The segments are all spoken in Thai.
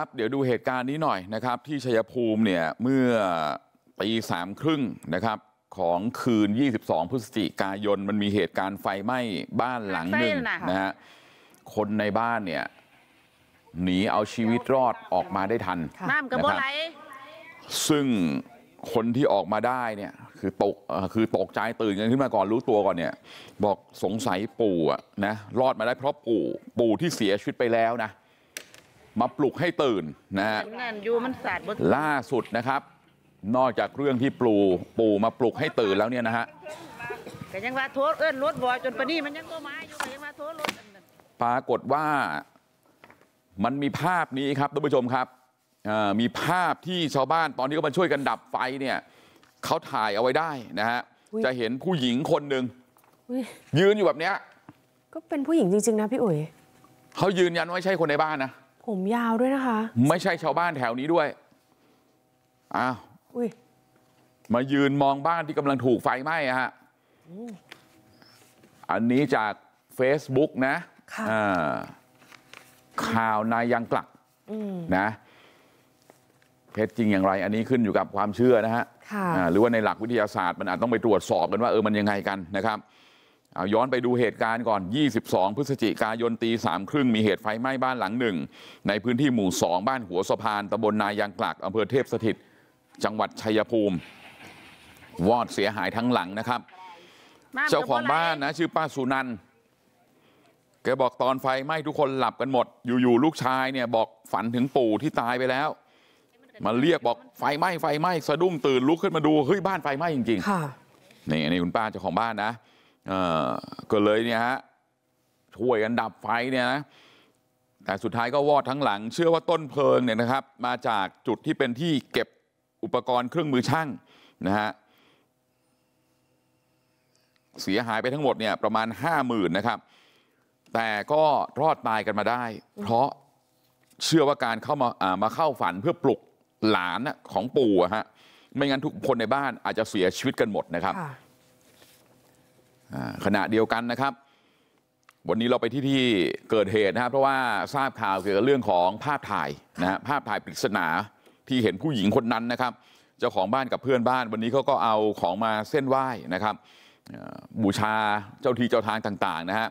ครับเดี๋ยวดูเหตุการณ์นี้หน่อยนะครับ ที่ชัยภูมิเนี่ยเมื่อตีสามครึ่งนะครับ ของคืน 22 พฤศจิกายนมันมีเหตุการณ์ไฟไหม้บ้านหลังหนึ่งนะฮะคนในบ้านเนี่ยหนีเอาชีวิตรอดออกมาได้ทันนำกระบซึ่งคนที่ออกมาได้เนี่ยคือตกคือตกใจตื่นกันขึ้นมาก่อนรู้ตัวก่อนเนี่ยบอกสงสัยปู่อะนะรอดมาได้เพราะปู่ปู่ที่เสียชีวิตไปแล้วนะมาปลุกให้ตื่นนะฮะล่าสุดนะครับ นอกจากเรื่องที่ปู่มาปลุกให้ตื่นแล้วเนี่ยนะฮะปรากฏว่ามันมีภาพนี้ครับทุกผู้ชมครับมีภาพที่ชาวบ้านตอนที่เขามาช่วยกันดับไฟเนี่ยเขาถ่ายเอาไว้ได้นะฮะจะเห็นผู้หญิงคนหนึ่ง ยืนอยู่แบบเนี้ยก็เป็นผู้หญิงจริงๆ นะพี่อุ๋ยเขายืนยันว่าใช่คนในบ้านนะผมยาวด้วยนะคะ ไม่ใช่ชาวบ้านแถวนี้ด้วยอ้าวมายืนมองบ้านที่กำลังถูกไฟไหม้ะฮะอันนี้จากเฟซบุ๊กนะข่าวนายังกลักนะเท็จจริงอย่างไรอันนี้ขึ้นอยู่กับความเชื่อนะฮะหรือว่าในหลักวิทยาศาสตร์มันอาจต้องไปตรวจสอบกันว่าเออมันยังไงกันนะครับเอาย้อนไปดูเหตุการณ์ก่อน๒๒พฤศจิกายนตีสามครึ่งมีเหตุไฟไหม้บ้านหลังหนึ่ง ในพื้นที่หมู่สองบ้านหัวสะพานตำบลนายางกลักอำเภอเทพสถิต จังหวัดชายภูมิ วอดเสียหายทั้งหลังนะครับ เจ้าของบ้านนะ ชื่อป้าสุนันแกบอกตอนไฟไหม้ทุกคนหลับกันหมด อยู่ๆลูกชายเนี่ยบอกฝันถึงปู่ที่ตายไปแล้วมาเรียกบอกไฟไหม้ไฟไหม้สะดุ้งตื่นลุกขึ้นมาดูเฮ้ยบ้านไฟไหม้จริงๆนี่นี่คุณป้าเจ้าของบ้านนะก็เลยเนี่ยฮะช่วยกันดับไฟเนี่ยนะแต่สุดท้ายก็วอดทั้งหลัง เชื่อว่าต้นเพลิงเนี่ยนะครับ มาจากจุดที่เป็นที่เก็บอุปกรณ์เครื่องมือช่างนะฮะเสียหายไปทั้งหมดเนี่ยประมาณห้าหมื่นนะครับ แต่ก็รอดตายกันมาได้ เพราะเชื่อว่าการเข้ามามาเข้าฝันเพื่อปลุกหลานของปู่ะฮไม่งั้นทุกคนในบ้านอาจจะเสียชีวิตกันหมดนะครับขณะเดียวกันนะครับ วันนี้เราไปที่ที่เกิดเหตุนะครับเพราะว่าทราบข่าวเกี่ยวกับเรื่องของภาพถ่ายนะฮะภาพถ่ายปริศนาที่เห็นผู้หญิงคนนั้นนะครับ เจ้าของบ้านกับเพื่อนบ้านวันนี้เขาก็เอาของมาเส้นไหว้นะครับบูชาเจ้าที่เจ้าทางต่าง ๆนะฮะ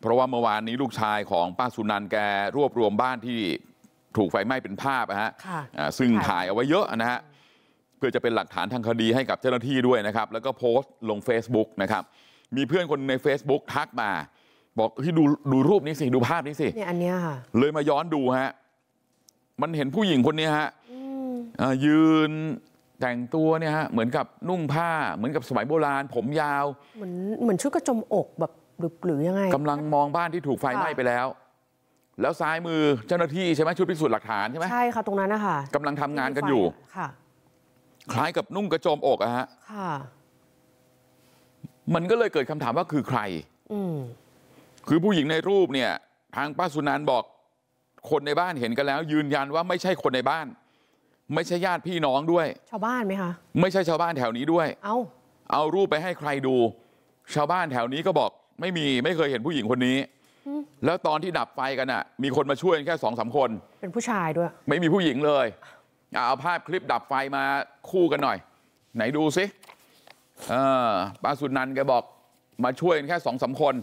เพราะว่าเมื่อวานนี้ลูกชายของป้าสุนันแก รวบรวมบ้านที่ถูกไฟไหม้เป็นภาพนะฮะซึ่งถ่ายเอาไว้เยอะนะฮะเพื่อจะเป็นหลักฐานทางคดีให้กับเจ้าหน้าที่ด้วยนะครับ แล้วก็โพสต์ลง Facebook นะครับมีเพื่อนคนในเฟซบุ๊กทักมา บอกที่ดูรูปนี้สิ ดูภาพนี้สิเนนนีี่่ยยอัเเ้คะลยมาย้อนดูฮะ มันเห็นผู้หญิงคนนี้ฮะยืนแต่งตัวเนี่ยฮะ เหมือนกับนุ่งผ้าเหมือนกับสมัยโบราณ ผมยาว เหมือนเหมือนชุดกระจมอกแบบหรือยังไงกำลังมองบ้านที่ถูกไฟไหม้ไปแล้ว แล้วซ้ายมือเจ้าหน้าที่ใช่ไหมชุดพิสูจน์หลักฐานใช่ไหมใช่ค่ะตรงนั้นนะคะกำลังทำงานกันอยู่ค่ะคล้ายกับนุ่งกระโจมอกอะฮะค่ะมันก็เลยเกิดคำถามว่าคือใครคือผู้หญิงในรูปเนี่ย ทางป้าสุนันบอก คนในบ้านเห็นกันแล้ว ยืนยันว่าไม่ใช่คนในบ้าน ไม่ใช่ญาติพี่น้องด้วย ชาวบ้านไหมคะไม่ใช่ชาวบ้านแถวนี้ด้วย เอาเอารูปไปให้ใครดู ชาวบ้านแถวนี้ก็บอกไม่มีไม่เคยเห็นผู้หญิงคนนี้ แล้วตอนที่ดับไฟกันอ่ะ มีคนมาช่วยแค่สองสาคน เป็นผู้ชายด้วย ไม่มีผู้หญิงเลยเอาภาพคลิปดับไฟมาคู่กันหน่อย ไหนดูซิป้าสุนันแกบอกมาช่วยแค่สองสามคน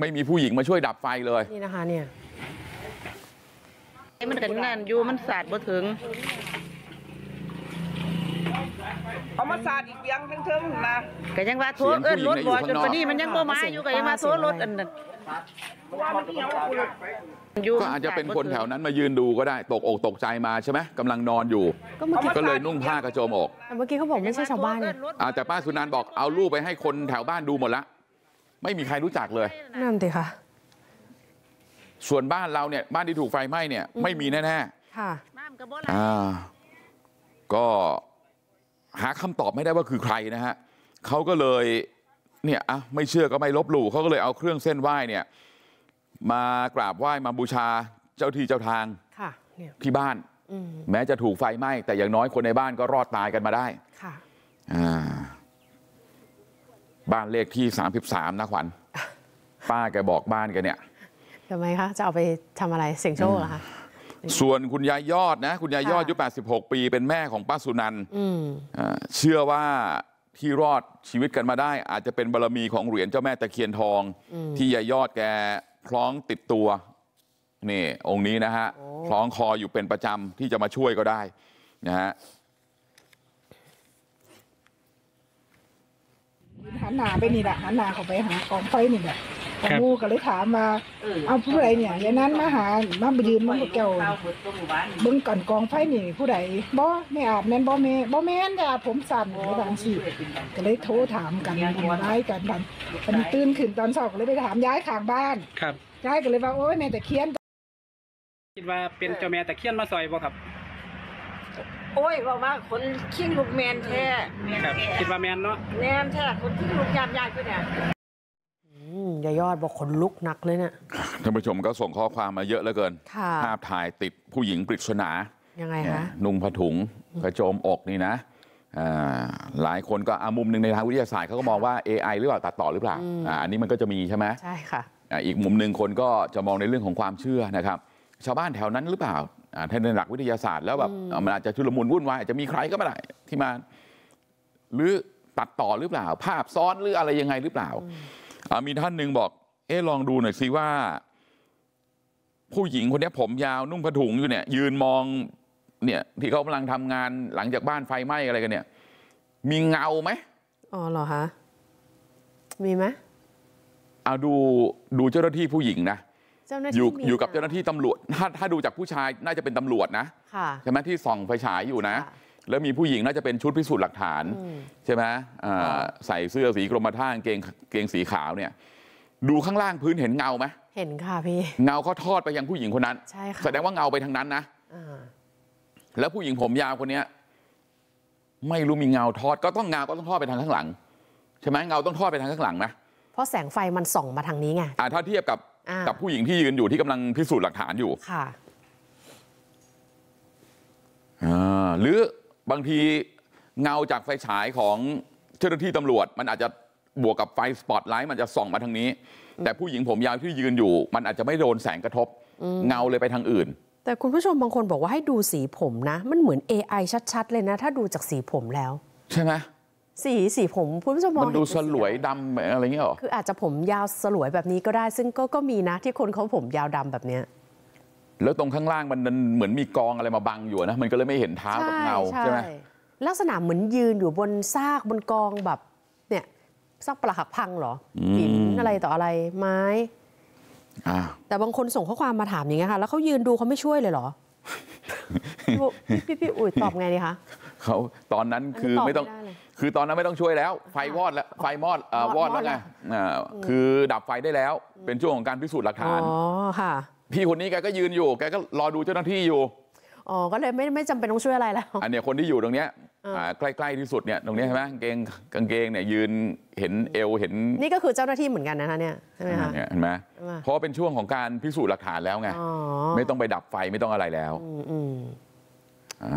ไม่มีผู้หญิงมาช่วยดับไฟเลยนี่นะคะเนี่ยมันกันนั่นอยู่มันสาดบ่ถึง เอามาสาดอีกเบียงเพิ่งๆนะก็ยังว่าโทรเอิ้นรถบ่จนปานี่มันยังบ่มาอยู่ก็ยังมาโทรรถอันนั้นก็อาจจะเป็นคนแถวนั้นมายืนดูก็ได้ ตกอกตกใจมาใช่ไหมกำลังนอนอยู่ ก็เลยนุ่งผ้ากระโจมอกแต่เมื่อกี้เขาบอกไม่ใช่ชาวบ้านแต่ป้าสุนันบอก เอารูปไปให้คนแถวบ้านดูหมดละไม่มีใครรู้จักเลยนั่นสิค่ะ ส่วนบ้านเราเนี่ย บ้านที่ถูกไฟไหม้เนี่ยไม่มีแน่ๆก็หาคำตอบไม่ได้ว่าคือใครนะฮะเขาก็เลยเนี่ยไม่เชื่อก็ไม่ลบหลู่เขาก็เลยเอาเครื่องเส้นไหว้เนี่ย มากราบไหว้มาบูชาเจ้าที่ เจ้าทางที่บ้านแม้จะถูกไฟไหม้ แต่อย่างน้อยคนในบ้านก็รอดตายกันมาได้บ้านเลขที่สสสามิบามนะขวัญป้าแกบอกบ้านแกเนี่ยทำไมคะจะเอาไปทำอะไรเสี่ยงโชคเหรอคะส่วนคุณยายยอดนะคุณยายยอดอายุ86 ปีเป็นแม่ของป้าสุนันเชื่อว่าที่รอดชีวิตกันมาได้ อาจจะเป็นบารมีของเหรียญเจ้าแม่ตะเคียนทอง ที่ยายยอดแกคล้องติดตัว นี่องค์นี้นะฮะคล้องคออยู่เป็นประจำ ที่จะมาช่วยก็ได้นะฮะหันหน้าไปนี่แหละหันหน้าเขาไปหากองไฟนี่แหละขรบมูก็เลยถามมาเอาผู้ใดเนี่ยยานั้นมาหา มาไปยืนมาเกี่ยวาเบิ้งก่อนกองไฟนี่ผู้ใดบ่ไม่อาบแม่นบ่แม่บ่แม่นจ้ะผมสั่นหรือบางสิก็เลยโทรถามกันทร้ายกันบันตื่นขึ้นตอนเช้าก็เลยไปถามย้ายขางบ้านครับย้ายก็เลยว่าโอ้ยแม่ตะเคียนคิดว่าเป็นเจ้าแม่ตะเคียนมาซอยบ่ครับ โอ้ยบอกว่าคนขิ้งลูกแมนแท้ครับคิดว่าแมนเนาะ แมนแท้คนขิ้งลูกยามยาึก็เนี่ยยายอดบอกขนลุกหนักเลยเนี่ย ท่านผู้ชมก็ส่งข้อความมาเยอะเหลือเกิน ภาพถ่ายติดผู้หญิงปริศนา ยังไงคะนุ่งผ้าถุงกระโจมอกนี่นะ หลายคนก็มุมหนึ่งในทางวิทยาศาสตร์เขาก็มองว่า AI หรือเปล่าตัดต่อหรือเปล่า อันนี้มันก็จะมีใช่ไหม ใช่ค่ะ อีกมุมหนึ่งคนก็จะมองในเรื่องของความเชื่อนะครับ ชาวบ้านแถวนั้นหรือเปล่า ถ้าในหลักวิทยาศาสตร์แล้วแบบมันอาจจะชุลมุนวุ่นวายจจะมีใครก็ไม่ได้ที่มาหรือตัดต่อหรือเปล่า ภาพซ้อนหรืออะไรยังไงหรือเปล่ามีท่านหนึ่งบอก เอ๊ลองดูหน่อยซิว่า ผู้หญิงคนนี้ผมยาวนุ่งผ้าถุงอยู่เนี่ย ยืนมอง เนี่ยที่เขากำลังทำงานหลังจากบ้านไฟไหม้อะไรกันเนี่ย มีเงาไหมอ๋อเหรอคะ มีไหมเอาดูดูเจ้าหน้าที่ผู้หญิงนะอยู่อยู่กับเจ้าหน้าที่ตำรวจถ้าถ้าดูจากผู้ชาย น่าจะเป็นตำรวจนะใช่ไหมที่ส่องไฟฉายอยู่นะแล้วมีผู้หญิงน่าจะเป็นชุดพิสูจน์หลักฐาน ใช่ไหมใส่เสื้อสีกรมท่ากางเกงสีขาวเนี่ย ดูข้างล่างพื้นเห็นเงาไหมเห็นค่ะพี่ เงาเขาทอดไปยังผู้หญิงคนนั้นใช่ค่ะแสดงว่าเงาไปทางนั้นนะแล้วผู้หญิงผมยาวคนนี้ไม่รู้มีเงาทอด ก็ต้องเงาก็ต้องทอดไปทางข้างหลัง ใช่ไหมเงาต้องทอดไปทางข้างหลังนะเพราะแสงไฟมันส่องมาทางนี้ไงอ่าถ้าเทียบกับกับผู้หญิงที่ยืนอยู่ที่กำลังพิสูจน์หลักฐานอยู่ค่ะอ่าหรือบางทีเงาจากไฟฉายของเจ้าหน้าที่ตำรวจมันอาจจะบวกกับไฟสปอตไลท์มันจะส่องมาทางนี้ แต่ผู้หญิงผมยาวที่ยืนอยู่ มันอาจจะไม่โดนแสงกระทบ เงาเลยไปทางอื่น แต่คุณผู้ชมบางคนบอกว่าให้ดูสีผมนะ มันเหมือน AI ชัดๆ เลยนะ ถ้าดูจากสีผมแล้ว ใช่ไหมสี สีผมคุณผู้ชมมองมันดูสลวยดำอะไรเงี้ยหรอคืออาจจะผมยาวสลวยแบบนี้ก็ได้ ซึ่งก็ก็มีนะที่คนเขาผมยาวดำแบบเนี้ยแล้วตรงข้างล่างมันเหมือนมีกองอะไรมาบังอยู่นะมันก็เลยไม่เห็นเท้ากับเงาใช่ไหมลักษณะเหมือนยืนอยู่บนซากบนกองแบบ เนี่ยซากปลาหักพังเหรอหินอะไรต่ออะไรไม้แต่บางคนส่งข้อความมาถามอย่างเงี้ยค่ะ แล้วเขายืนดูเขาไม่ช่วยเลยเหรอพี่พี่อุ๋ยตอบไงดีคะเขาตอนนั้นคือไม่ต้องคือตอนนั้นไม่ต้องช่วยแล้ว ไฟวอดแล้วไฟมอดวอดแล้วไงคือดับไฟได้แล้วเป็นช่วงของการพิสูจน์หลักฐานอ๋อค่ะพี่คนนี้แกก็ยืนอยู่แกก็รอดูเจ้าหน้าที่อยู่อ๋อก็เลยไม่ไม่จำเป็นต้องช่วยอะไรแล้ว อันนี้คนที่อยู่ตรงเนี้ยใกล้ใกล้ที่สุดเนี่ยตรงนี้ใช่ไหมกางเกงกางเกงเนี่ยยืนเห็นเอวเห็น นี่ก็คือเจ้าหน้าที่เหมือนกันนะคะเนี่ยใช่ไหมคะเห็นไหมเพราะเป็นช่วงของการพิสูจน์หลักฐานแล้วไงไม่ต้องไปดับไฟไม่ต้องอะไรแล้ว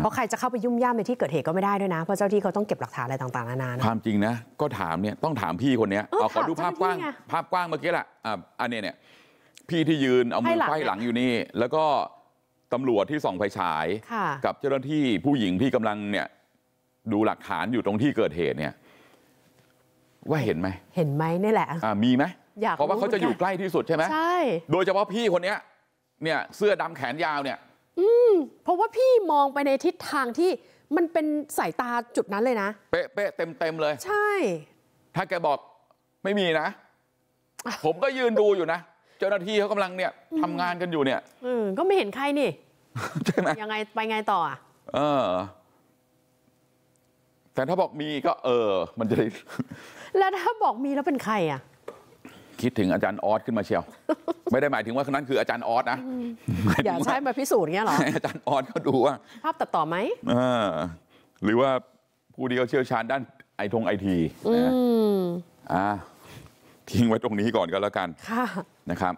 เพราะใครจะเข้าไปยุ่มย่ามในที่เกิดเหตุก็ไม่ได้ด้วยนะเพราะเจ้าที่เขาต้องเก็บหลักฐานอะไรต่างๆนานาความจริงนะ ก็ถามเนี่ยต้องถามพี่คนนี้ขอดูภาพกว้างภาพกว้างเมื่อกี้แหละอ่าอันนี้เนี่ยพี่ที่ยืนเอามือไขว้หลังอยู่นี่ แล้วก็ตำรวจที่ส่องไฟฉายกับเจ้าหน้าที่ผู้หญิงที่กำลังเนี่ย ดูหลักฐานอยู่ตรงที่เกิดเหตุเนี่ยว่าเห็นไหมเห็นไหมนี่แหละมีไหมเพราะว่าเขาจะอยู่ใกล้ที่สุดใช่ไหมใช่โดยเฉพาะพี่คนนี้เนี่ย เสื้อดำแขนยาวเนี่ย อืมเพราะว่าพี่มองไปในทิศทางที่มันเป็นสายตาจุดนั้นเลยนะ เป๊ะเป๊ะเต็มเต็มเลย ใช่ ถ้าแกบอกไม่มีนะ ผมก็ยืนดูอยู่นะจ้าหน้าที่เขากำลังเนี่ยทำงานกันอยู่เนี่ยก็ไม่เห็นใครนี่ใช่ไหมยังไงไปไงต่ออ่ะเออ แต่ถ้าบอกมีก็ เออ มันจะได้ แล้วถ้าบอกมีแล้วเป็นใคร อ่ะ คิดถึงอาจารย์ออสขึ้นมาเชียวไม่ได้หมายถึงว่าคนนั้นคืออาจารย์ออสนะอย่าใช้มาพิสูจน์เงี้ยหรออาจารย์ออสเขาดูว่าภาพตัดต่อไหมหรือว่าผู้ที่เขาเชี่ยวชาญด้านไอทงไอทีอ่าทิ้งไว้ตรงนี้ก่อนก็แล้วกันนะครับ